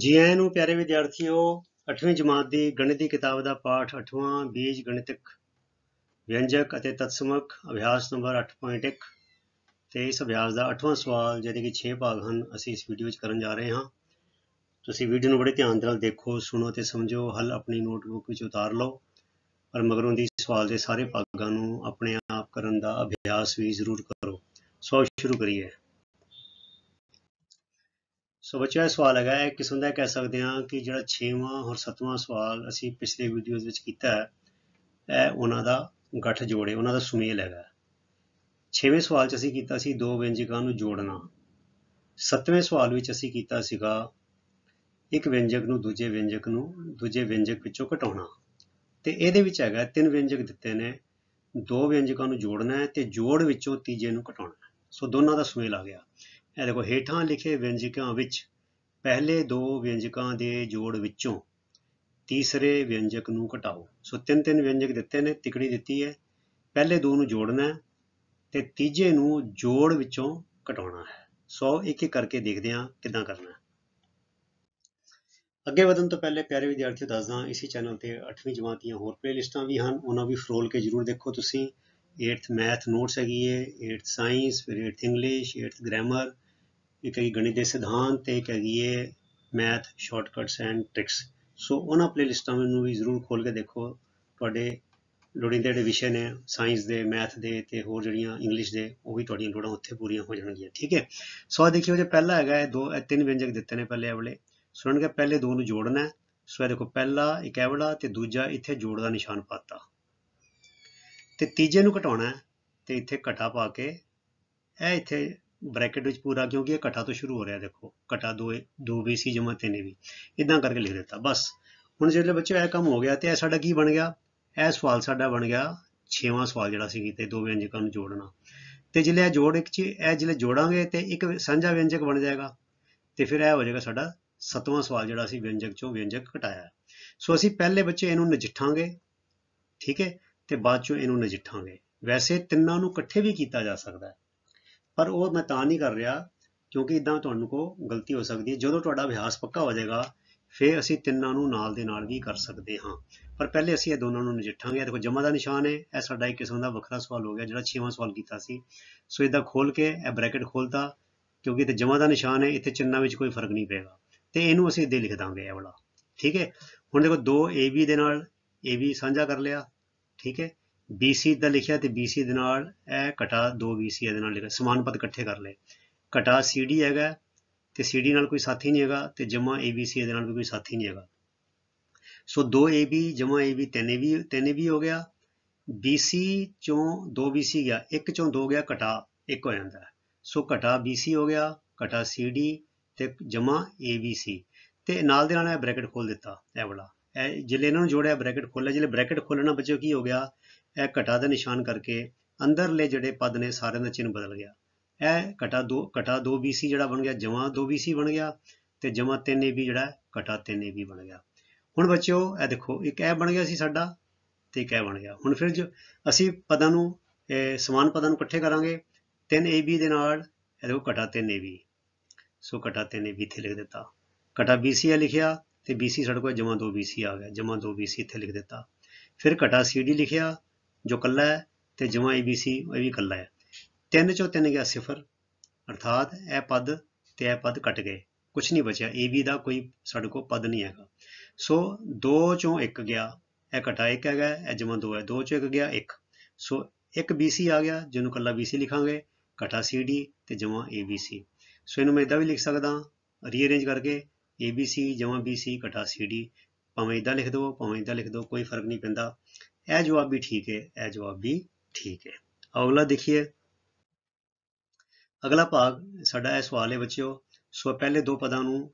ਜੀ ਆਇਆਂ ਨੂੰ ਪਿਆਰੇ ਵਿਦਿਆਰਥੀਓ 8ਵੀਂ ਜਮਾਤ ਦੀ ਗਣਿਤ ਦੀ ਕਿਤਾਬ ਦਾ ਪਾਠ 8ਵਾਂ ਬੀਜ ਗਣਿਤਕ ਵਿਅੰਜਕ ਅਤੇ ਤਤਸਮਕ ਅਭਿਆਸ ਨੰਬਰ 8.1 ਤੇ ਇਸ ਅਭਿਆਸ ਦਾ 8ਵਾਂ ਸਵਾਲ ਜਿਹਦੇ ਕਿ 6 ਭਾਗ ਹਨ ਅਸੀਂ ਇਸ ਵੀਡੀਓ ਵਿੱਚ ਕਰਨ ਜਾ ਰਹੇ ਹਾਂ ਤੁਸੀਂ ਵੀਡੀਓ ਨੂੰ ਬੜੇ ਧਿਆਨ ਨਾਲ ਦੇਖੋ ਸੁਣੋ ਤੇ ਸਮਝੋ ਹੱਲ ਆਪਣੀ ਨੋਟਬੁੱਕ ਵਿੱਚ ਉਤਾਰ ਲਓ ਪਰ ਮਗਰੋਂ ਦੀ ਸਵਾਲ ਦੇ ਸਾਰੇ ਭਾਗਾਂ ਨੂੰ ਆਪਣੇ ਆਪ ਕਰਨ ਦਾ ਅਭਿਆਸ ਵੀ ਜ਼ਰੂਰ ਕਰੋ ਸੋ ਸ਼ੁਰੂ ਕਰੀਏ ਸੋ ਬੱਚਿਓ ਇਹ ਸਵਾਲ ਹੈਗਾ ਇਹ ਕਿਸਮ ਦਾ ਕਹਿ ਸਕਦੇ ਆ ਕਿ ਜਿਹੜਾ 6ਵਾਂ ਔਰ 7ਵਾਂ ਸਵਾਲ ਅਸੀਂ ਪਿਛਲੇ ਵੀਡੀਓਜ਼ ਵਿੱਚ ਕੀਤਾ ਹੈ ਇਹ ਉਹਨਾਂ ਦਾ ਗੱਠ ਜੋੜੇ ਉਹਨਾਂ ਦਾ ਸੁਮੇਲ ਹੈਗਾ 6ਵੇਂ ਸਵਾਲ 'ਚ ਅਸੀਂ ਕੀਤਾ ਸੀ ਦੋ ਵਿਅੰਜਕਾਂ ਨੂੰ ਜੋੜਨਾ 7ਵੇਂ ਸਵਾਲ ਵਿੱਚ ਅਸੀਂ ਕੀਤਾ ਸੀਗਾ ਇੱਕ ਵਿਅੰਜਕ ਨੂੰ ਦੂਜੇ ਵਿਅੰਜਕ ਨੂੰ ਦੂਜੇ ਵਿਅੰਜਕ ਵਿੱਚੋਂ ਘਟਾਉਣਾ ਤੇ ਇਹਦੇ ਵਿੱਚ ਹੈਗਾ ਤਿੰਨ ਵਿਅੰਜਕ ਦਿੱਤੇ ਨੇ ਦੋ ਵਿਅੰਜਕਾਂ ਨੂੰ ਜੋੜਨਾ ਹੈ ਤੇ ਜੋੜ ਵਿੱਚੋਂ ਤੀਜੇ ਨੂੰ ਘਟਾਉਣਾ ਸੋ ਦੋਨਾਂ ਦਾ ਸੁਮੇਲ ਆ ਗਿਆ ਇਹ ਦੇਖੋ ਹੇਠਾਂ ਲਿਖੇ ਵਿਅੰਜਕਾਂ ਵਿੱਚ ਪਹਿਲੇ ਦੋ ਵਿਅੰਜਕਾਂ ਦੇ ਜੋੜ ਵਿੱਚੋਂ ਤੀਸਰੇ ਵਿਅੰਜਕ ਨੂੰ ਘਟਾਓ ਸੋ ਤਿੰਨ ਤਿੰਨ ਵਿਅੰਜਕ ਦਿੱਤੇ ਨੇ ਤਿਕੜੀ ਦਿੱਤੀ ਹੈ ਪਹਿਲੇ ਦੋ ਨੂੰ ਜੋੜਨਾ ਹੈ ਤੇ ਤੀਜੇ ਨੂੰ ਜੋੜ ਵਿੱਚੋਂ ਘਟਾਉਣਾ ਹੈ ਸੋ ਇੱਕ ਇੱਕ ਕਰਕੇ ਦੇਖਦੇ ਹਾਂ ਕਿਦਾਂ ਕਰਨਾ ਹੈ ਅੱਗੇ ਵਧਣ ਤੋਂ ਪਹਿਲੇ ਪਿਆਰੇ ਵਿਦਿਆਰਥੀਓ ਦੱਸਦਾ ਇਸੇ ਚੈਨਲ ਤੇ 8ਵੀਂ ਜਮਾਤ ਦੀਆਂ ਹੋਰ ਪਲੇਲਿਸਟਾਂ ਵੀ ਹਨ ਉਹਨਾਂ ਵੀ ਫਰੋਲ ਕੇ ਜਰੂਰ ਦੇਖੋ ਤੁਸੀਂ 8th ਮੈਥ ਨੋਟਸ ਹੈਗੀ ਹੈ 8th ਸਾਇੰਸ ਫਿਰ 8th ਇੰਗਲਿਸ਼ 8th ਗ੍ਰਾਮਰ ਇਹ ਕਈ ਗਣਿਤ ਦੇ ਸਿਧਾਂਤ ਤੇ ਕਹੀਏ math shortcuts and tricks so ਉਹਨਾਂ ਪਲੇਲਿਸਟਾਂ ਨੂੰ ਵੀ ਜ਼ਰੂਰ ਖੋਲ ਕੇ ਦੇਖੋ ਤੁਹਾਡੇ ਲੋੜੀਂਦੇ ਜਿਹੜੇ ਵਿਸ਼ੇ ਨੇ ਸਾਇੰਸ ਦੇ ਮੈਥ ਦੇ ਤੇ ਹੋਰ ਜਿਹੜੀਆਂ ਇੰਗਲਿਸ਼ ਦੇ ਉਹ ਵੀ ਤੁਹਾਡੀਆਂ ਲੋੜਾਂ ਉੱਥੇ ਪੂਰੀਆਂ ਹੋ ਜਾਣਗੀਆਂ ਠੀਕ ਹੈ ਸੋ ਆ ਦੇਖਿਓ ਜੇ ਪਹਿਲਾ ਹੈਗਾ ਇਹ ਦੋ ਇਹ ਤਿੰਨ ਵਿਅੰਜਕ ਦਿੱਤੇ ਨੇ ਪਹਿਲੇ ਵਾਲੇ ਸੁਣਨ ਕੇ ਪਹਿਲੇ ਦੋ ਨੂੰ ਜੋੜਨਾ ਹੈ ਸੋ ਇਹ ਦੇਖੋ ਪਹਿਲਾ ਇੱਕ ਐਵਲਾ ਤੇ ਦੂਜਾ ਇੱਥੇ ਜੋੜ ਦਾ ਨਿਸ਼ਾਨ ਪਾਤਾ ਤੇ ਤੀਜੇ ਨੂੰ ਘਟਾਉਣਾ ਹੈ ਤੇ ਇੱਥੇ ਘਟਾ ਪਾ ਕੇ ਇਹ ਇੱਥੇ ਬ੍ਰੈਕਟ ਵਿੱਚ ਪੂਰਾ ਕਿਉਂਕਿ ਇਹ ਘਟਾ ਤੋਂ ਸ਼ੁਰੂ ਹੋ ਰਿਹਾ ਦੇਖੋ ਘਟਾ 2 2 BC ਜਮਾ 3 ਵੀ ਇਦਾਂ ਕਰਕੇ ਲਿਖ ਦਿੱਤਾ ਬਸ ਹੁਣ ਜਿਹੜੇ ਬੱਚੇ ਇਹ ਕੰਮ ਹੋ ਗਿਆ ਤੇ ਇਹ ਸਾਡਾ ਕੀ ਬਣ ਗਿਆ ਇਹ ਸਵਾਲ ਸਾਡਾ ਬਣ ਗਿਆ 6ਵਾਂ ਸਵਾਲ ਜਿਹੜਾ ਸੀ ਕੀਤੇ ਦੋ ਵਿਅੰਜਕਾਂ ਨੂੰ ਜੋੜਨਾ ਤੇ ਜਿਲੇ ਇਹ ਜੋੜ ਇੱਕ ਚ ਇਹ ਜਿਲੇ ਜੋੜਾਂਗੇ ਤੇ ਇੱਕ ਸਾਂਝਾ ਵਿਅੰਜਕ ਬਣ ਜਾਏਗਾ ਤੇ ਫਿਰ ਇਹ ਹੋ ਜਾਏਗਾ ਸਾਡਾ 7ਵਾਂ ਸਵਾਲ ਜਿਹੜਾ ਸੀ ਵਿਅੰਜਕ ਚੋਂ ਵਿਅੰਜਕ ਘਟਾਇਆ ਸੋ ਅਸੀਂ ਪਹਿਲੇ ਬੱਚੇ ਇਹਨੂੰ ਨਜਿੱਠਾਂਗੇ ਠੀਕ ਹੈ ਤੇ ਬਾਅਦ ਚੋਂ ਇਹਨੂੰ ਨਜਿੱਠਾਂਗੇ ਵੈਸੇ ਤਿੰਨਾਂ ਨੂੰ ਇਕੱਠੇ ਵੀ ਕੀਤਾ ਜਾ ਸਕਦਾ ਹੈ ਪਰ ਉਹ ਮੈਂ ਤਾਂ ਨਹੀਂ ਕਰ ਰਿਹਾ ਕਿਉਂਕਿ ਇਦਾਂ ਤੁਹਾਨੂੰ ਕੋ ਗਲਤੀ ਹੋ ਸਕਦੀ ਹੈ ਜਦੋਂ ਤੁਹਾਡਾ ਅਭਿਆਸ ਪੱਕਾ ਹੋ ਜਾਏਗਾ ਫਿਰ ਅਸੀਂ ਤਿੰਨਾਂ ਨੂੰ ਨਾਲ ਦੇ ਨਾਲ ਵੀ ਕਰ ਸਕਦੇ ਹਾਂ ਪਰ ਪਹਿਲੇ ਅਸੀਂ ਇਹ ਦੋਨਾਂ ਨੂੰ ਨਜਿੱਠਾਂਗੇ ਦੇਖੋ ਜਮਾ ਦਾ ਨਿਸ਼ਾਨ ਹੈ ਇਹ ਸਾਡਾ ਇੱਕ ਕਿਸਮ ਦਾ ਵੱਖਰਾ ਸਵਾਲ ਹੋ ਗਿਆ ਜਿਹੜਾ 6ਵਾਂ ਸਵਾਲ ਕੀਤਾ ਸੀ ਸੋ ਇਹਦਾ ਖੋਲ ਕੇ ਇਹ ਬ੍ਰੈਕਟ ਖੋਲਤਾ ਕਿਉਂਕਿ ਇੱਥੇ ਜਮਾ ਦਾ ਨਿਸ਼ਾਨ ਹੈ ਇੱਥੇ ਚਿੰਨਾਂ ਵਿੱਚ ਕੋਈ ਫਰਕ ਨਹੀਂ ਪਏਗਾ ਤੇ ਇਹਨੂੰ ਅਸੀਂ ਦੇ ਲਿਖ ਦਾਂਗੇ ਇਹ ਵਾਲਾ ਠੀਕ ਹੈ ਹੁਣ ਦੇਖੋ 2 AB ਦੇ ਨਾਲ AB ਸਾਂਝਾ ਕਰ ਲਿਆ ਠੀਕ ਹੈ BC ਦਾ ਲਿਖਿਆ ਤੇ BC ਦੇ ਨਾਲ ਇਹ ਘਟਾ 2 BC ਇਹਦੇ ਨਾਲ ਲਿਖਿਆ ਸਮਾਨ ਪਦ ਇਕੱਠੇ ਕਰ ਲਏ ਘਟਾ CD ਹੈਗਾ ਤੇ CD ਨਾਲ ਕੋਈ ਸਾਥੀ ਨਹੀਂ ਹੈਗਾ ਤੇ ਜਮਾ ABC ਇਹਦੇ ਨਾਲ ਵੀ ਕੋਈ ਸਾਥੀ ਨਹੀਂ ਹੈਗਾ ਸੋ 2AB ਜਮਾ AB ਤੇਨੇ ਵੀ ਹੋ ਗਿਆ BC ਚੋਂ 2 BC ਗਿਆ 1 ਚੋਂ 2 ਗਿਆ ਘਟਾ 1 ਹੋ ਜਾਂਦਾ ਸੋ ਘਟਾ BC ਹੋ ਗਿਆ ਘਟਾ CD ਤੇ ਜਮਾ ABC ਤੇ ਨਾਲ ਦੇ ਨਾਲ ਇਹ ਬ੍ਰੈਕਟ ਖੋਲ ਦਿੱਤਾ ਇਹ ਵਾਲਾ ਇਹ ਜਿਲੇ ਇਹਨਾਂ ਨੂੰ ਜੋੜਿਆ ਬ੍ਰੈਕਟ ਖੋਲਿਆ ਜਿਲੇ ਬ੍ਰੈਕਟ ਖੋਲਣਾ ਬੱਚੋ ਕੀ ਹੋ ਗਿਆ ਇਹ ਘਟਾ ਦੇ ਨਿਸ਼ਾਨ ਕਰਕੇ ਅੰਦਰਲੇ ਜਿਹੜੇ ਪਦ ਨੇ ਸਾਰਿਆਂ ਦਾ ਚਿੰਨ ਬਦਲ ਗਿਆ ਇਹ ਘਟਾ 2 ਘਟਾ 2 BC ਜਿਹੜਾ ਬਣ ਗਿਆ ਜਮਾ 2 BC ਬਣ ਗਿਆ ਤੇ ਜਮਾ 3 AB ਜਿਹੜਾ ਘਟਾ 3 AB ਬਣ ਗਿਆ ਹੁਣ ਬੱਚਿਓ ਇਹ ਦੇਖੋ ਇੱਕ ਇਹ ਬਣ ਗਿਆ ਸੀ ਸਾਡਾ ਤੇ ਇੱਕ ਇਹ ਬਣ ਗਿਆ ਹੁਣ ਫਿਰ ਜੋ ਅਸੀਂ ਪਦਾਂ ਨੂੰ ਸਮਾਨ ਪਦਾਂ ਨੂੰ ਇਕੱਠੇ ਕਰਾਂਗੇ 3 AB ਦੇ ਨਾਲ ਇਹ ਦੇਖੋ ਘਟਾ 3 AB ਸੋ ਘਟਾ 3 AB ਇੱਥੇ ਲਿਖ ਦਿੱਤਾ ਘਟਾ BC ਇਹ ਲਿਖਿਆ ਤੇ BC ਸਾਡੇ ਕੋਲ ਜਮਾ 2 BC ਆ ਗਿਆ ਜਮਾ 2 BC ਇੱਥੇ ਲਿਖ ਦਿੱਤਾ ਫਿਰ ਘਟਾ CD ਲਿਖਿਆ ਜੋ ਕੱਲਾ ਹੈ ਤੇ ਜਮਾ ABC ਉਹ ਵੀ ਕੱਲਾ ਹੈ ਤਿੰਨ ਚੋਂ ਤਿੰਨ ਗਿਆ ਸਿਫਰ ਅਰਥਾਤ ਇਹ ਪਦ ਤੇ ਇਹ ਪਦ ਕੱਟ ਗਏ ਕੁਝ ਨਹੀਂ ਬਚਿਆ AB ਦਾ ਕੋਈ ਸਾਡੇ ਕੋਲ ਪਦ ਨਹੀਂ ਹੈਗਾ ਸੋ 2 ਚੋਂ 1 ਗਿਆ ਇਹ ਘਟਾ 1 ਹੈਗਾ ਇਹ ਜਮਾ 2 ਹੈ 2 ਚੋਂ 1 ਗਿਆ 1 ਸੋ 1 BC ਆ ਗਿਆ ਜਿਹਨੂੰ ਕੱਲਾ BC ਲਿਖਾਂਗੇ ਘਟਾ CD ਤੇ ਜਮਾ ABC ਸੋ ਇਹਨੂੰ ਮੈਂ ਇਦਾਂ ਵੀ ਲਿਖ ਸਕਦਾ ਰੀਅਰੇਂਜ ਕਰਕੇ ABC ਜਮਾ BC ਘਟਾ CD ਭਾਵੇਂ ਇਦਾਂ ਲਿਖ ਦਿਓ ਭਾਵੇਂ ਇਦਾਂ ਲਿਖ ਦਿਓ ਕੋਈ ਫਰਕ ਨਹੀਂ ਪੈਂਦਾ ਇਹ ਜਵਾਬ ਵੀ ਠੀਕ ਹੈ ਇਹ ਜਵਾਬ ਵੀ ਠੀਕ ਹੈ ਅਗਲਾ ਦੇਖੀਏ ਅਗਲਾ ਭਾਗ ਸਾਡਾ ਇਹ ਸਵਾਲ ਹੈ ਬੱਚਿਓ ਸੋ ਪਹਿਲੇ ਦੋ ਪਦਾਂ ਨੂੰ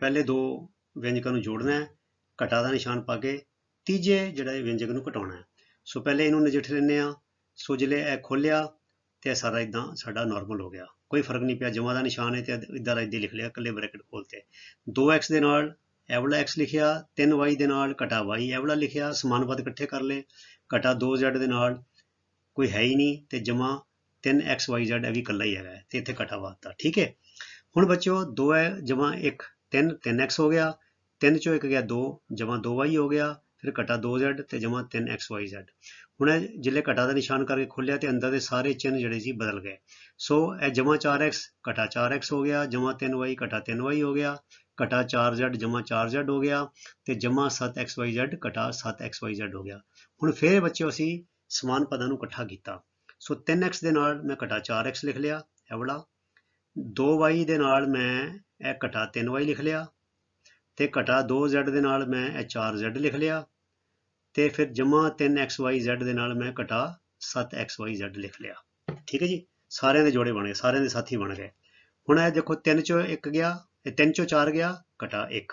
ਪਹਿਲੇ ਦੋ ਵਿਅੰਜਕਾਂ ਨੂੰ ਜੋੜਨਾ ਹੈ ਘਟਾ ਦਾ ਨਿਸ਼ਾਨ ਪਾ ਕੇ ਤੀਜੇ ਜਿਹੜਾ ਇਹ ਵਿਅੰਜਕ ਨੂੰ ਘਟਾਉਣਾ ਹੈ ਸੋ ਪਹਿਲੇ ਇਹਨੂੰ ਨਜਿਠ ਲੈਨੇ ਆ ਸੋ ਜਿਲੇ ਇਹ ਖੋਲਿਆ ਤੇ ਸਾਰਾ ਇਦਾਂ ਸਾਡਾ ਨਾਰਮਲ ਹੋ ਗਿਆ ਕੋਈ ਫਰਕ ਨਹੀਂ ਪਿਆ ਜਮਾ ਦਾ ਨਿਸ਼ਾਨ ਹੈ ਤੇ ਇਦਾਂ ਦਾ ਇਦਾਂ ਲਿਖ ਲਿਆ ਇਕੱਲੇ ਬ੍ਰੈਕਟ ਖੋਲਤੇ 2x ਦੇ ਨਾਲ ਐਵਲਾ x ਲਿਖਿਆ 3y ਦੇ ਨਾਲ ਘਟਾ y ਐਵਲਾ ਲਿਖਿਆ ਸਮਾਨਪਦ ਇਕੱਠੇ ਕਰ ਲਏ ਘਟਾ 2z ਦੇ ਨਾਲ ਕੋਈ ਹੈ ਹੀ ਨਹੀਂ ਤੇ ਜਮਾ 3xyz ਇਹ ਵੀ ਇਕੱਲਾ ਹੀ ਹੈਗਾ ਤੇ ਇੱਥੇ ਘਟਾ ਵਾਤਾ ਠੀਕ ਹੈ ਹੁਣ ਬੱਚਿਓ 2 ਹੈ ਜਮਾ 1 3 3x ਹੋ ਗਿਆ 3 ਚੋਂ 1 ਗਿਆ 2 ਜਮਾ 2y ਹੋ ਗਿਆ ਫਿਰ ਘਟਾ 2z ਤੇ ਜਮਾ 3xyz ਹੁਣ ਇਹ ਜਿਲੇ ਘਟਾ ਦਾ ਨਿਸ਼ਾਨ ਕਰਕੇ ਖੁੱਲਿਆ ਤੇ ਅੰਦਰ ਦੇ ਸਾਰੇ ਚਿੰਨ ਜਿਹੜੇ ਸੀ ਬਦਲ ਗਏ ਸੋ ਇਹ ਜਮਾ 4x ਘਟਾ 4x ਹੋ ਗਿਆ ਜਮਾ 3y ਘਟਾ 3y ਹੋ ਗਿਆ ਘਟਾ 4z ਜਮਾ 4z ਹੋ ਗਿਆ ਤੇ ਜਮਾ 7xyz ਘਟਾ 7xyz ਹੋ ਗਿਆ ਹੁਣ ਫੇਰ ਬੱਚਿਓ ਅਸੀਂ ਸਮਾਨ ਪਦਾਂ ਨੂੰ ਇਕੱਠਾ ਕੀਤਾ ਸੋ 3x ਦੇ ਨਾਲ ਮੈਂ ਘਟਾ 4x ਲਿਖ ਲਿਆ ਇਹ ਵਾਲਾ 2y ਦੇ ਨਾਲ ਮੈਂ ਇਹ ਘਟਾ 3y ਲਿਖ ਲਿਆ ਤੇ ਘਟਾ 2z ਦੇ ਨਾਲ ਮੈਂ ਇਹ 4z ਲਿਖ ਲਿਆ ਤੇ ਫਿਰ ਜਮਾ 3xyz ਦੇ ਨਾਲ ਮੈਂ ਘਟਾ 7xyz ਲਿਖ ਲਿਆ ਠੀਕ ਹੈ ਜੀ ਸਾਰਿਆਂ ਦੇ ਜੋੜੇ ਬਣ ਗਏ ਸਾਰਿਆਂ ਦੇ ਸਾਥੀ ਬਣ ਗਏ ਹੁਣ ਇਹ ਦੇਖੋ 3 ਚੋਂ 1 ਗਿਆ ਤੇ 3 ਚੋਂ 4 ਗਿਆ ਘਟਾ 1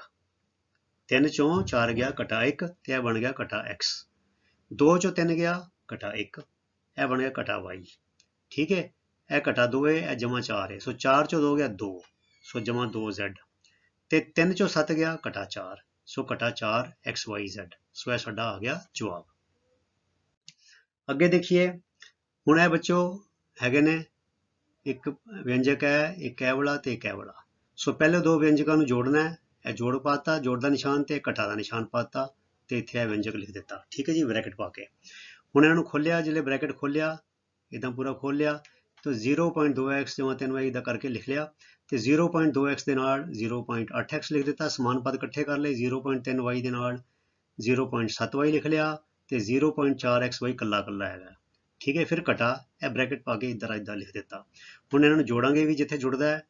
3 ਚੋਂ 4 ਗਿਆ ਘਟਾ 1 ਤੇ ਇਹ ਬਣ ਗਿਆ ਘਟਾ x 2 ਚੋਂ 3 ਗਿਆ ਘਟਾ 1 ਇਹ ਬਣ ਗਿਆ ਘਟਾ y ਠੀਕ ਹੈ ਇਹ ਘਟਾ 2 ਹੈ ਇਹ ਜਮਾ 4 ਹੈ ਸੋ 4 ਚੋਂ 2 ਗਿਆ 2 ਸੋ ਜਮਾ 2z ਤੇ 3 ਚੋਂ 7 ਗਿਆ ਘਟਾ 4 ਸੋ ਘਟਾ 4 xyz ਸੋ ਇਹ ਸਾਡਾ ਆ ਗਿਆ ਜਵਾਬ ਅੱਗੇ ਦੇਖੀਏ ਹੁਣ ਇਹ ਬੱਚੋ ਹੈਗੇ ਨੇ ਇੱਕ ਵਿਅੰਜਕ ਹੈ ਇੱਕ ਇਹ ਵਾਲਾ ਤੇ ਇੱਕ ਇਹ ਵਾਲਾ ਸੋ ਪਹਿਲੇ ਦੋ ਵਿਅੰਜਕਾਂ ਨੂੰ ਜੋੜਨਾ ਹੈ ਇਹ ਜੋੜ ਪਾਤਾ ਜੋੜ ਦਾ ਨਿਸ਼ਾਨ ਤੇ ਘਟਾ ਦਾ ਨਿਸ਼ਾਨ ਪਾਤਾ ਤੇ ਇੱਥੇ ਇਹ ਵਿਅੰਜਕ ਲਿਖ ਦਿੱਤਾ ਠੀਕ ਹੈ ਜੀ ਬ੍ਰੈਕਟ ਪਾ ਕੇ ਹੁਣ ਇਹਨਾਂ ਨੂੰ ਖੋਲਿਆ ਜਿਹੜੇ ਬ੍ਰੈਕਟ ਖੋਲਿਆ ਇਦਾਂ ਪੂਰਾ ਖੋਲਿਆ ਤਾਂ 0.2x ਜਮਾ 3y ਦਾ ਕਰਕੇ ਲਿਖ ਲਿਆ ਤੇ 0.2x ਦੇ ਨਾਲ 0.8x ਲਿਖ ਦਿੱਤਾ ਸਮਾਨ ਪਦ ਇਕੱਠੇ ਕਰ ਲਏ 0.3y ਦੇ ਨਾਲ 0.7y ਲਿਖ ਲਿਆ ਤੇ 0.4xy ਕੱਲਾ ਕੱਲਾ ਹੈਗਾ ਠੀਕ ਹੈ ਫਿਰ ਘਟਾ ਇਹ ਬ੍ਰੈਕਟ ਪਾ ਕੇ ਇਧਰ ਇਧਰ ਲਿਖ ਦਿੱਤਾ ਹੁਣ ਇਹਨਾਂ ਨੂੰ ਜੋੜਾਂਗੇ ਵੀ ਜਿੱਥੇ ਜੁੜਦਾ ਹੈ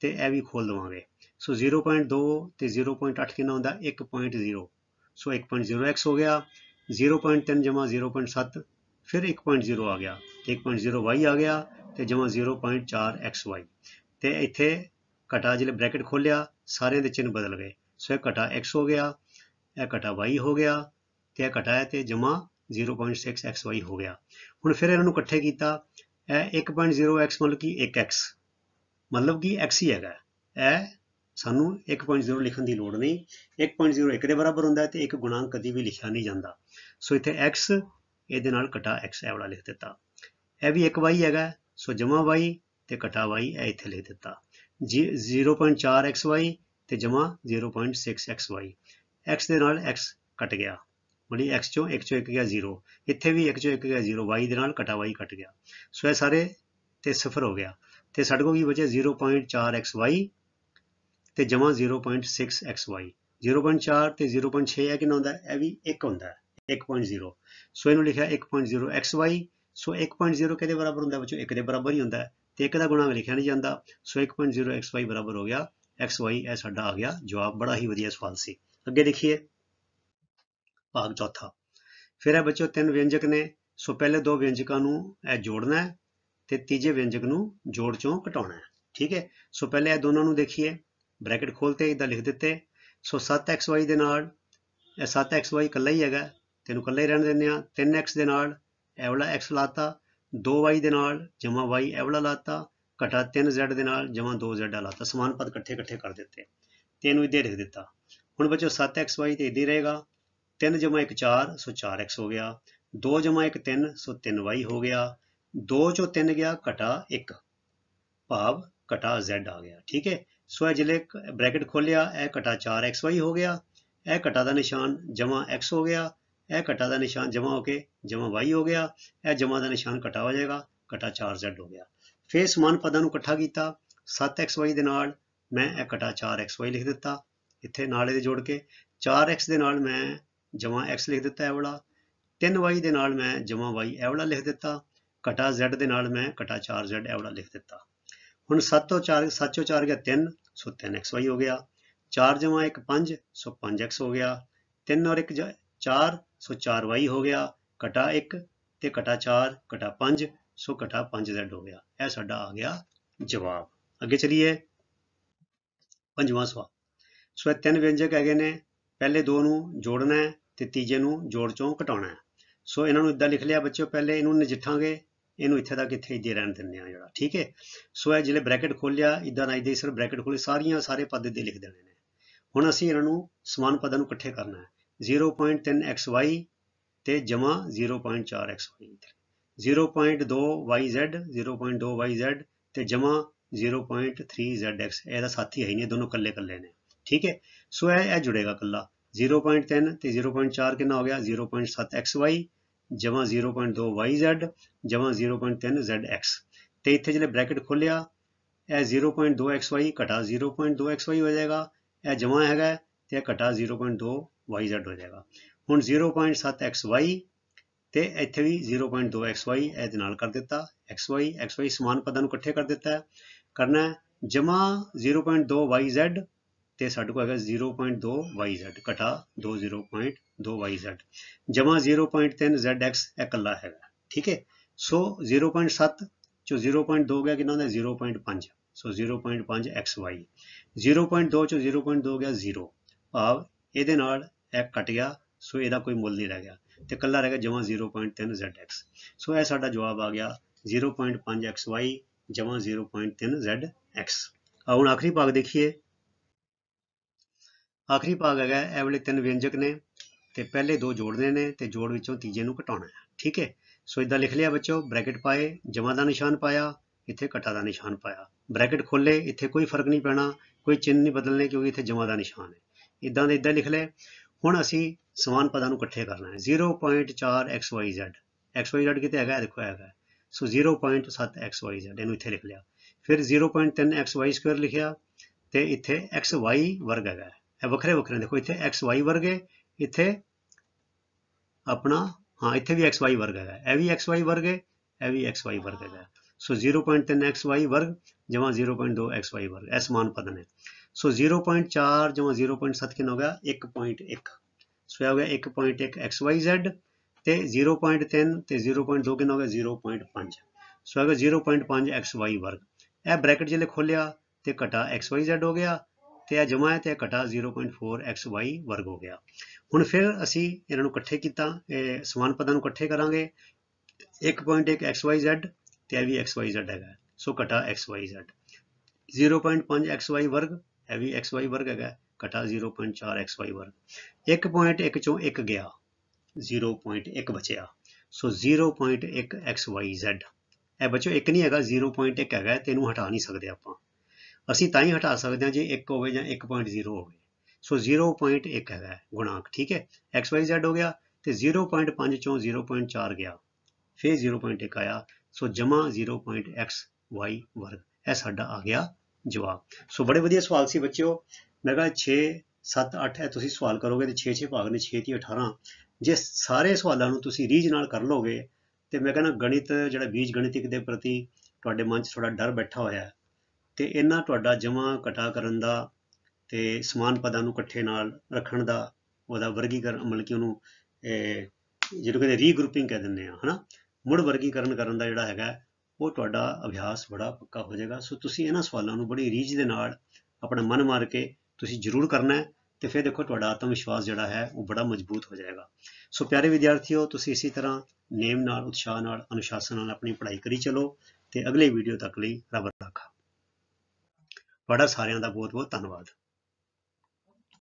ਤੇ ਇਹ ਵੀ ਖੋਲ ਦਵਾਂਗੇ ਸੋ 0.2 ਤੇ 0.8 ਕਿੰਨਾ ਹੁੰਦਾ 1.0 ਸੋ 1.0x ਹੋ ਗਿਆ 0.3 ਜਮਾ 0.7 ਫਿਰ 1.0 ਆ ਗਿਆ ਤੇ 1.0y ਆ ਗਿਆ ਤੇ ਜਮਾ 0.4xy ਤੇ ਇੱਥੇ ਘਟਾ ਜਿਹੜੇ ਬ੍ਰੈਕਟ ਖੋਲਿਆ ਸਾਰੇ ਦੇ ਚਿੰਨ ਬਦਲ ਗਏ ਸੋ ਇਹ ਘਟਾ x ਹੋ ਗਿਆ ਇਹ ਘਟਾ y ਹੋ ਗਿਆ ਤੇ ਇਹ ਘਟਾ ਤੇ ਜਮਾ 0.6xy ਹੋ ਗਿਆ ਹੁਣ ਫਿਰ ਇਹਨਾਂ ਨੂੰ ਇਕੱਠੇ ਕੀਤਾ ਇਹ 1.0x ਮਤਲਬ ਕਿ 1x ਮਤਲਬ ਕਿ x ਹੀ ਹੈਗਾ ਐ ਸਾਨੂੰ 1.0 ਲਿਖਣ ਦੀ ਲੋੜ ਨਹੀਂ 1.0 1 ਦੇ ਬਰਾਬਰ ਹੁੰਦਾ ਹੈ ਤੇ ਇੱਕ ਗੁਣਾਂਕ ਕਦੀ ਵੀ ਲਿਖਿਆ ਨਹੀਂ ਜਾਂਦਾ ਸੋ ਇੱਥੇ x ਇਹਦੇ ਨਾਲ ਘਟਾ x ਇਹ ਵਾਲਾ ਲਿਖ ਦਿੱਤਾ ਇਹ ਵੀ 1y ਹੈਗਾ ਸੋ ਜਮਾ y ਤੇ ਘਟਾ y ਇਹ ਇੱਥੇ ਲਿਖ ਦਿੱਤਾ 0.4xy ਤੇ ਜਮਾ 0.6xy x ਦੇ ਨਾਲ x ਕੱਟ ਗਿਆ ਮਤਲਬ x ਚੋਂ 1 ਚੋਂ 1 ਗਿਆ 0 ਇੱਥੇ ਵੀ 1 ਚੋਂ 1 ਗਿਆ 0 y ਦੇ ਨਾਲ ਘਟਾ y ਕੱਟ ਗਿਆ ਸੋ ਇਹ ਸਾਰੇ ਤੇ 0 ਹੋ ਗਿਆ ਤੇ ਸਾਡੇ ਕੋਲ ਕੀ ਬਚਿਆ 0.4xy ਤੇ ਜਮਾ 0.6xy 0.4 ਤੇ 0.6 ਇਹ ਕਿੰਨਾ ਹੁੰਦਾ ਇਹ ਵੀ 1 ਹੁੰਦਾ 1.0 ਸੋ ਇਹਨੂੰ ਲਿਖਿਆ 1.0xy ਸੋ 1.0 ਕਿਹਦੇ ਬਰਾਬਰ ਹੁੰਦਾ ਬੱਚੋ 1 ਦੇ ਬਰਾਬਰ ਹੀ ਹੁੰਦਾ ਤੇ 1 ਦਾ ਗੁਣਾ ਲਿਖਿਆ ਨਹੀਂ ਜਾਂਦਾ ਸੋ 1.0xy ਬਰਾਬਰ ਹੋ ਗਿਆ xy ਇਹ ਸਾਡਾ ਆ ਗਿਆ ਜਵਾਬ ਬੜਾ ਹੀ ਵਧੀਆ ਸਵਾਲ ਸੀ ਅੱਗੇ ਦੇਖੀਏ ਭਾਗ ਚੌਥਾ ਫਿਰ ਇਹ ਬੱਚੋ ਤਿੰਨ ਵਿਅੰਜਕ ਨੇ ਸੋ ਪਹਿਲੇ ਦੋ ਵਿਅੰਜਕਾਂ ਨੂੰ ਇਹ ਜੋੜਨਾ ਹੈ ਤੇ ਤੀਜੇ ਵਿਅੰਜਕ ਨੂੰ ਜੋੜ ਚੋਂ ਘਟਾਉਣਾ ਹੈ ਠੀਕ ਹੈ ਸੋ ਪਹਿਲੇ ਇਹ ਦੋਨਾਂ ਨੂੰ ਦੇਖੀਏ ਬ੍ਰੈਕਟ ਖੋਲਤੇ ਇਦਾਂ ਲਿਖ ਦਿੱਤੇ ਸੋ 7xy ਦੇ ਨਾਲ ਇਹ 7xy ਇਕੱਲਾ ਹੀ ਹੈਗਾ ਤੈਨੂੰ ਇਕੱਲਾ ਹੀ ਰਹਿਣ ਦਿੰਦੇ ਆ 3x ਦੇ ਨਾਲ ਇਹ ਵਾਲਾ x ਲਾਤਾ 2y ਦੇ ਨਾਲ ਜਮਾ y ਇਹ ਵਾਲਾ ਲਾਤਾ ਘਟਾ 3z ਦੇ ਨਾਲ ਜਮਾ 2z ਲਾਤਾ ਸਮਾਨ ਪਦ ਇਕੱਠੇ ਇਕੱਠੇ ਕਰ ਦਿੱਤੇ ਤੇ ਇਹਨੂੰ ਇਹਦੇ ਲਿਖ ਦਿੱਤਾ ਹੁਣ ਬੱਚੋ 7xy ਤੇ ਇਹਦੇ ਰਹੇਗਾ 3 ਜਮਾ 1 4 ਸੋ 4x ਹੋ ਗਿਆ 2 ਜਮਾ 1 3 ਸੋ 3y ਹੋ ਗਿਆ 2 ਚੋਂ 3 ਗਿਆ ਘਟਾ 1 ਭਾਵ ਘਟਾ z ਆ ਗਿਆ ਠੀਕ ਹੈ ਸੋ ਇਹ ਜਿਲੇ ਬ੍ਰੈਕਟ ਖੋਲਿਆ ਇਹ ਘਟਾ 4xy ਹੋ ਗਿਆ ਇਹ ਘਟਾ ਦਾ ਨਿਸ਼ਾਨ ਜਮਾ x ਹੋ ਗਿਆ ਇਹ ਘਟਾ ਦਾ ਨਿਸ਼ਾਨ ਜਮਾ ਹੋ ਕੇ ਜਮਾ y ਹੋ ਗਿਆ ਇਹ ਜਮਾ ਦਾ ਨਿਸ਼ਾਨ ਘਟਾ ਹੋ ਜਾਏਗਾ ਘਟਾ 4z ਹੋ ਗਿਆ ਫਿਰ ਸਮਾਨ ਪਦਾਂ ਨੂੰ ਇਕੱਠਾ ਕੀਤਾ 7xy ਦੇ ਨਾਲ ਮੈਂ ਇਹ ਘਟਾ 4xy ਲਿਖ ਦਿੱਤਾ ਇੱਥੇ ਨਾਲ ਇਹਦੇ ਜੋੜ ਕੇ 4x ਦੇ ਨਾਲ ਮੈਂ ਜਮਾ x ਲਿਖ ਦਿੱਤਾ ਇਹ ਵਾਲਾ 3y ਦੇ ਨਾਲ ਮੈਂ ਜਮਾ y ਇਹ ਵਾਲਾ ਲਿਖ ਦਿੱਤਾ ਘਟਾ z ਦੇ ਨਾਲ ਮੈਂ ਘਟਾ 4z ਇਹ ਵਾਲਾ ਲਿਖ ਦਿੱਤਾ ਹੁਣ 7 ਤੋਂ 4 7 ਤੋਂ 4 ਗਿਆ 3 ਸੋ 3xy ਹੋ ਗਿਆ 4 ਜਮਾ 1 5 ਸੋ 5x ਹੋ ਗਿਆ 3 ਔਰ 1 4 ਸੋ 4y ਹੋ ਗਿਆ ਘਟਾ 1 ਤੇ ਘਟਾ 4 ਘਟਾ 5 ਸੋ ਘਟਾ 5z ਹੋ ਗਿਆ ਇਹ ਸਾਡਾ ਆ ਗਿਆ ਜਵਾਬ ਅੱਗੇ ਚਲੀਏ ਪੰਜਵਾਂ ਸਵਾਲ ਸੋ ਇਹ ਤਿੰਨ ਵਿਅੰਜਕ ਹੈਗੇ ਨੇ ਪਹਿਲੇ ਦੋ ਨੂੰ ਜੋੜਨਾ ਹੈ ਤੇ ਤੀਜੇ ਨੂੰ ਜੋੜ ਚੋਂ ਘਟਾਉਣਾ ਹੈ ਸੋ ਇਹਨਾਂ ਨੂੰ ਇਦਾਂ ਲਿਖ ਲਿਆ ਬੱਚਿਓ ਪਹਿਲੇ ਇਹਨੂੰ ਨਜਿੱਠਾਂਗੇ ਇਹਨੂੰ ਇੱਥੇ ਤੱਕ ਇੱਥੇ ਜੇ ਰਹਿਣ ਦਿੰਦੇ ਆ ਜਿਹੜਾ ਠੀਕ ਹੈ ਸੋ ਇਹ ਜਿਹੜੇ ਬ੍ਰੈਕਟ ਖੋਲਿਆ ਇਦਾਂ ਨਾਲ ਇਹਦੇ ਸਿਰ ਬ੍ਰੈਕਟ ਖੋਲੇ ਸਾਰੀਆਂ ਸਾਰੇ ਪਦ ਦੇ ਲਿਖ ਦੇਣੇ ਨੇ ਹੁਣ ਅਸੀਂ ਇਹਨਾਂ ਨੂੰ ਸਮਾਨ ਪਦਾਂ ਨੂੰ ਇਕੱਠੇ ਕਰਨਾ ਹੈ 0.3xy ਤੇ ਜਮਾ 0.4xy 0.2yz 0.2yz ਤੇ ਜਮਾ 0.3zx ਇਹਦਾ ਸਾਥੀ ਹੈ ਨਹੀਂ ਦੋਨੋਂ ਇਕੱਲੇ ਇਕੱਲੇ ਨੇ ਠੀਕ ਹੈ ਸੋ ਇਹ ਇਹ ਜੁੜੇਗਾ ਇਕੱਲਾ 0.3 ਤੇ 0.4 ਕਿੰਨਾ ਹੋ ਗਿਆ 0.7xy ਜਮਾ 0.2 yz ਜਮਾ 0.3 zx ਤੇ ਇੱਥੇ ਜਿਹਨੇ ਬ੍ਰੈਕਟ ਖੋਲਿਆ ਇਹ 0.2 xy ਘਟਾ xy ਹੋ ਜਾਏਗਾ ਇਹ ਜਮਾ ਹੈਗਾ ਤੇ ਇਹ ਘਟਾ yz ਹੋ ਜਾਏਗਾ ਹੁਣ 0.7 xy ਤੇ ਇੱਥੇ ਵੀ 0.2 xy ਇਹਦੇ ਨਾਲ ਕਰ ਦਿੱਤਾ xy xy ਸਮਾਨ ਪਦਾਂ ਨੂੰ ਇਕੱਠੇ ਕਰ ਦਿੱਤਾ ਹੈ ਕਰਨਾ ਹੈ ਜਮਾ 0.2 yz ਤੇ ਸਾਡੇ ਕੋਲ ਹੈਗਾ yz ਘਟਾ 2yz ਜਮਾ 0.3 zx ਇਕੱਲਾ ਹੈਗਾ ਠੀਕ ਹੈ ਸੋ 0.7 ਚ 0.2 ਗਿਆ ਕਿੰਨਾ ਹੁੰਦਾ 0.5 ਸੋ 0.5 xy 0.2 ਚ 0.2 ਗਿਆ 0 ਭਾਵ ਇਹਦੇ ਨਾਲ ਇਹ ਕੱਟ ਗਿਆ ਸੋ ਇਹਦਾ ਕੋਈ ਮੁੱਲ ਨਹੀਂ ਰਹਿ ਗਿਆ ਤੇ ਇਕੱਲਾ ਰਹਿ ਗਿਆ ਜਮਾ 0.3 zx ਸੋ ਇਹ ਸਾਡਾ ਜਵਾਬ ਆ ਗਿਆ 0.5 xy ਜਮਾ 0.3 zx ਆ ਹੁਣ ਆਖਰੀ ਭਾਗ ਦੇਖੀਏ ਆਖਰੀ ਭਾਗ ਹੈਗਾ ਇਹ ਵਾਲੇ ਤਿੰਨ ਵਿਅੰਜਕ ਨੇ ਤੇ ਪਹਿਲੇ ਦੋ ਜੋੜਨੇ ਨੇ ਤੇ ਜੋੜ ਵਿੱਚੋਂ ਤੀਜੇ ਨੂੰ ਘਟਾਉਣਾ ਹੈ ਠੀਕ ਹੈ ਸੋ ਇਦਾਂ ਲਿਖ ਲਿਆ ਬੱਚੋ ਬ੍ਰੈਕਟ ਪਾਏ ਜਮਾ ਦਾ ਨਿਸ਼ਾਨ ਪਾਇਆ ਇੱਥੇ ਘਟਾ ਦਾ ਨਿਸ਼ਾਨ ਪਾਇਆ ਬ੍ਰੈਕਟ ਖੋਲੇ ਇੱਥੇ ਕੋਈ ਫਰਕ ਨਹੀਂ ਪੈਣਾ ਕੋਈ ਚਿੰਨ੍ਹ ਨਹੀਂ ਬਦਲਨੇ ਕਿਉਂਕਿ ਇੱਥੇ ਜਮਾ ਦਾ ਨਿਸ਼ਾਨ ਹੈ ਇਦਾਂ ਦੇ ਇਦਾਂ ਲਿਖ ਲੈ ਹੁਣ ਅਸੀਂ ਸਮਾਨ ਪਦਾਂ ਨੂੰ ਇਕੱਠੇ ਕਰਨਾ ਹੈ 0.4xyz xyz ਕਿਤੇ ਹੈਗਾ ਦੇਖੋ ਹੈਗਾ ਸੋ 0.7xyz ਇਹਨੂੰ ਇੱਥੇ ਲਿਖ ਲਿਆ ਫਿਰ 0.3xy2 ਲਿਖਿਆ ਤੇ ਇੱਥੇ xy ਵਰਗ ਹੈਗਾ ਇਹ ਵੱਖਰੇ ਵੱਖਰੇ ਦੇਖੋ ਇੱਥੇ xy ਵਰਗ ਹੈ ਇੱਥੇ ਆਪਣਾ ਹਾਂ ਇੱਥੇ ਵੀ xy ਵਰਗ ਹੈਗਾ ਇਹ ਵੀ xy ਵਰਗ ਹੈ ਇਹ ਵੀ xy ਵਰਗ ਹੈਗਾ ਸੋ 0.3xy ਵਰਗ ਜਮਾ 0.2xy ਵਰਗ ਇਹ ਸਮਾਨ ਪਦ ਨੇ ਸੋ 0.4 ਜਮਾ 0.7 ਕਿੰਨਾ ਹੋ ਗਿਆ 1.1 ਸੋ ਇਹ ਹੋ ਗਿਆ 1.1 xyz ਤੇ 0.3 ਤੇ 0.2 ਕਿੰਨਾ ਹੋ ਗਿਆ 0.5 ਸੋ ਇਹ ਹੋ ਗਿਆ 0.5 xy ਵਰਗ ਇਹ ਬ੍ਰੈਕਟ ਜਿਹੜੇ ਖੋਲਿਆ ਤੇ ਘਟਾ xyz ਹੋ ਗਿਆ ਤੇ ਇਹ ਜਮਾ ਹੈ ਤੇ ਘਟਾ 0.4xy ਵਰਗ ਹੋ ਗਿਆ ਹੁਣ ਫਿਰ ਅਸੀਂ ਇਹਨਾਂ ਨੂੰ ਇਕੱਠੇ ਕੀਤਾ ਇਹ ਸਮਾਨ ਪਦਾਂ ਨੂੰ ਇਕੱਠੇ ਕਰਾਂਗੇ 1.1xyz ਤੇ ਇਹ ਵੀ xyz ਹੈਗਾ ਸੋ ਘਟਾ xyz 0.5xy ਵਰਗ ਇਹ ਵੀ xy ਵਰਗ ਹੈਗਾ ਘਟਾ 0.4xy ਵਰਗ 1.1 ਚੋਂ 1 ਗਿਆ 0.1 ਬਚਿਆ ਸੋ 0.1xyz ਇਹ ਬੱਚੋ 1 ਨਹੀਂ ਹੈਗਾ 0.1 ਹੈਗਾ ਤੇ ਇਹਨੂੰ ਹਟਾ ਨਹੀਂ ਸਕਦੇ ਆਪਾਂ ਅਸੀਂ ਤਾਂ ਹੀ ਹਟਾ ਸਕਦੇ ਹਾਂ ਜੇ 1 ਹੋਵੇ ਜਾਂ 1.0 ਹੋਵੇ ਸੋ 0.1 ਹੈਗਾ ਗੁਣਾਂਕ ਠੀਕ ਹੈ x y z ਹੋ ਗਿਆ ਤੇ 0.5 ਚੋਂ 0.4 ਗਿਆ ਫਿਰ 0.1 ਆਇਆ ਸੋ ਜਮਾ 0.xy ਵਰਗ ਇਹ ਸਾਡਾ ਆ ਗਿਆ ਜਵਾਬ ਸੋ ਬੜੇ ਵਧੀਆ ਸਵਾਲ ਸੀ ਬੱਚਿਓ ਮੈਂ ਕਹਾਂ 6 7 8 ਹੈ ਤੁਸੀਂ ਸਵਾਲ ਕਰੋਗੇ ਤੇ 6 6 ਭਾਗ ਨੇ 6 ਤੇ 18 ਜੇ ਸਾਰੇ ਸਵਾਲਾਂ ਨੂੰ ਤੁਸੀਂ ਰੀਜ ਨਾਲ ਕਰ ਲੋਗੇ ਤੇ ਮੈਂ ਕਹਿੰਦਾ ਗਣਿਤ ਜਿਹੜਾ ਬੀਜ ਗਣਿਤਿਕ ਦੇ ਪ੍ਰਤੀ ਤੁਹਾਡੇ ਮਨ 'ਚ ਥੋੜਾ ਡਰ ਬੈਠਾ ਹੋਇਆ ਹੈ ਤੇ ਇਹਨਾਂ ਤੁਹਾਡਾ ਜਮਾ ਘਟਾ ਕਰਨ ਦਾ ਤੇ ਸਮਾਨ ਪਦਾਂ ਨੂੰ ਇਕੱਠੇ ਨਾਲ ਰੱਖਣ ਦਾ ਉਹਦਾ ਵਰਗੀਕਰਨ ਮਤਲਬ ਕਿ ਉਹਨੂੰ ਜਿਹੜੇ ਕਹਿੰਦੇ ਰੀਗਰੂਪਿੰਗ ਕਹਿ ਦਿੰਦੇ ਆ ਹਨਾ ਮੁੜ ਵਰਗੀਕਰਨ ਕਰਨ ਦਾ ਜਿਹੜਾ ਹੈਗਾ ਉਹ ਤੁਹਾਡਾ ਅਭਿਆਸ ਬੜਾ ਪੱਕਾ ਹੋ ਜਾਏਗਾ ਸੋ ਤੁਸੀਂ ਇਹਨਾਂ ਸਵਾਲਾਂ ਨੂੰ ਬੜੀ ਰੀਝ ਦੇ ਨਾਲ ਆਪਣਾ ਮਨ ਮਾਰ ਕੇ ਤੁਸੀਂ ਜ਼ਰੂਰ ਕਰਨਾ ਹੈ ਤੇ ਫਿਰ ਦੇਖੋ ਤੁਹਾਡਾ ਆਤਮ ਵਿਸ਼ਵਾਸ ਜਿਹੜਾ ਹੈ ਉਹ ਬੜਾ ਮਜ਼ਬੂਤ ਹੋ ਜਾਏਗਾ ਸੋ ਪਿਆਰੇ ਵਿਦਿਆਰਥੀਓ ਤੁਸੀਂ ਇਸੇ ਤਰ੍ਹਾਂ ਨੇਮ ਨਾਲ ਉਤਸ਼ਾਹ ਨਾਲ ਅਨੁਸ਼ਾਸਨ ਨਾਲ ਆਪਣੀ ਪੜ੍ਹਾਈ ਕਰੀ ਚਲੋ ਤੇ ਅਗਲੇ ਵੀਡੀਓ ਤੱਕ ਲਈ ਰੱਬ ਰੱਖਾ ਬੜਾ ਸਾਰਿਆਂ ਦਾ ਬਹੁਤ ਬਹੁਤ ਧੰਨਵਾਦ